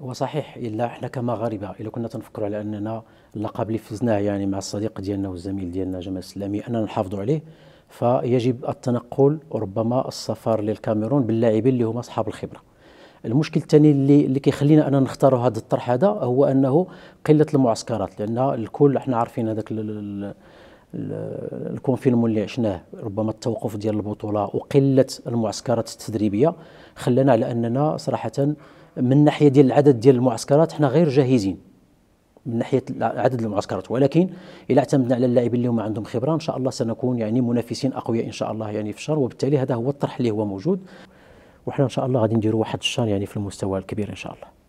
وصحيح الا احنا كمغاربه الا كنا تنفكروا على اننا اللقب اللي فزناه يعني مع الصديق ديالنا والزميل ديالنا جمال السلامي اننا نحافظوا عليه فيجب التنقل وربما السفر للكاميرون باللاعبين اللي هما اصحاب الخبره المشكل الثاني اللي اللي كيخلينا اننا نختاروا هذا الطرح هذا هو انه قله المعسكرات لان الكل احنا عارفين هذاك الكونفينمون اللي عشناه ربما التوقف ديال البطوله وقله المعسكرات التدريبيه خلانا على اننا صراحه من ناحيه ديال العدد ديال المعسكرات حنا غير جاهزين من ناحيه عدد المعسكرات ولكن الى اعتمدنا على اللاعبين اللي هما عندهم خبره ان شاء الله سنكون يعني منافسين اقوياء ان شاء الله يعني في الشهر وبالتالي هذا هو الطرح اللي هو موجود وحنا ان شاء الله غادي نديروا واحد الشهر يعني في المستوى الكبير ان شاء الله